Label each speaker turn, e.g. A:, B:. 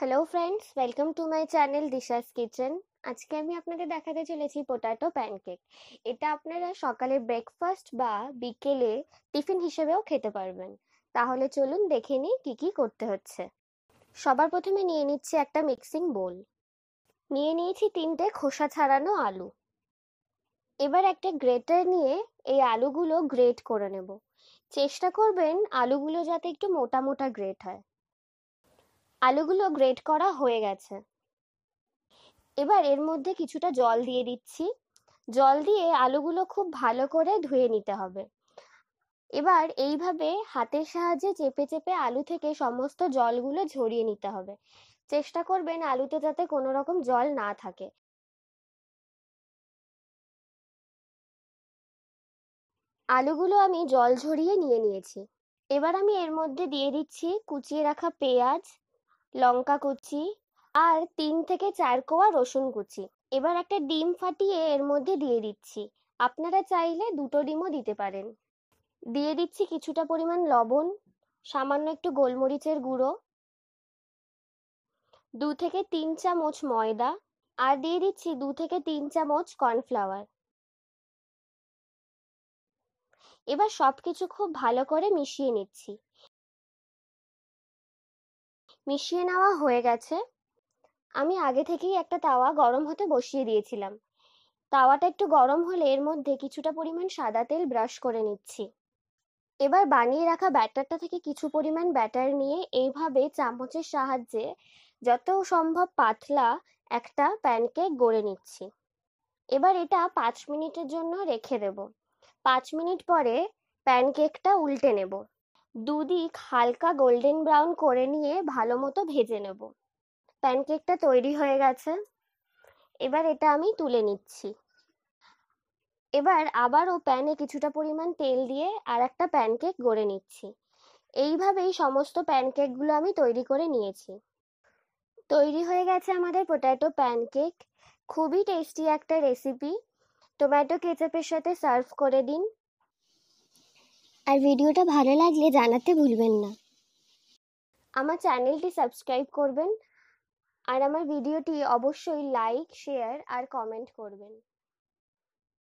A: hello friends welcome to my channel Disha's kitchen আজকে আমি আপনাদের দেখাতে চলেছি পোটাটো প্যানকেক এটা আপনারা সকালে ব্রেকফাস্ট বা বিকেলে টিফিন হিসেবেও খেতে পারবেন তাহলে চলুন দেখে নিই কী কী করতে হচ্ছে সবার প্রথমে নিয়ে নিচ্ছি একটা মিক্সিং বোল নিয়ে নিয়েছি তিনটে খোসা ছাড়ানো আলু এবার একটা গ্রেটার নিয়ে এই আলুগুলো গ্রেট করে নেব চেষ্টা করবেন আলুগুলো যাতে একটু মোটা মোটা গ্রেট হয় আলুগুলো গ্রেট করা হয়ে গেছে এবার এর মধ্যে কিছুটা জল দিয়ে দিচ্ছি জল দিয়ে আলুগুলো খুব ভালো করে ধুয়ে নিতে হবে এবার এইভাবে হাতের সাহায্যে চেপে চেপে আলু থেকে সমস্ত জলগুলো ঝরিয়ে নিতে হবে চেষ্টা করবেন আলুতে যাতে কোনো রকম জল না থাকে
B: আলুগুলো আমি জল ঝরিয়ে
A: নিয়ে নিয়েছি এবার আমি এর মধ্যে দিয়ে দিচ্ছি কুচিয়ে রাখা পেঁয়াজ লঙ্কা কুচি আর তিন থেকে চার কোয়া রসুন কুচি এবার একটা ডিম ফাটিয়ে এর মধ্যে দিয়ে দিচ্ছি আপনারা চাইলে দুটো ডিমও দিতে পারেন দিয়ে দিচ্ছি কিছুটা পরিমাণ লবণ সামান্য একটু গোলমরিচের গুঁড়ো দু থেকে তিন চামচ ময়দা আর দিয়ে দিচ্ছি দু থেকে তিন চামচ
B: কর্নফ্লাওয়ার এবার সব কিছু খুব
A: ভালো করে মিশিয়ে নিচ্ছি মিশিয়ে নেওয়া হয়ে গেছে আমি আগে থেকেই একটা তাওয়া গরম হতে বসিয়ে দিয়েছিলাম তাওয়াটা একটু গরম হলে এর মধ্যে কিছুটা পরিমাণ সাদা তেল ব্রাশ করে নিচ্ছি এবার বানিয়ে রাখা ব্যাটারটা থেকে কিছু পরিমাণ ব্যাটার নিয়ে এইভাবে চামচের সাহায্যে যত সম্ভব পাতলা একটা প্যানকেক গড়ে নিচ্ছি এবার এটা পাঁচ মিনিটের জন্য রেখে দেব পাঁচ মিনিট পরে প্যানকেকটা উল্টে নেব দুদিক হালকা গোল্ডেন ব্রাউন করে নিয়ে ভালো মতো ভেজে নেব প্যানকেকটা তৈরি হয়ে গেছে এবার এটা আমি তুলে নিচ্ছি এবার আবারও প্যানে কিছুটা পরিমাণ তেল দিয়ে আর একটা প্যানকেক গড়ে নিচ্ছি এইভাবেই সমস্ত প্যানকেকগুলো আমি তৈরি করে নিয়েছি তৈরি হয়ে গেছে আমাদের পোট্যাটো প্যানকেক খুবই টেস্টি একটা রেসিপি টোম্যাটো কেচাপের সাথে সার্ভ করে দিন আর ভিডিওটা ভালো লাগলে জানাতে ভুলবেন না আমার চ্যানেলটি সাবস্ক্রাইব করবেন আর আমার ভিডিওটি অবশ্যই লাইক শেয়ার আর কমেন্ট করবেন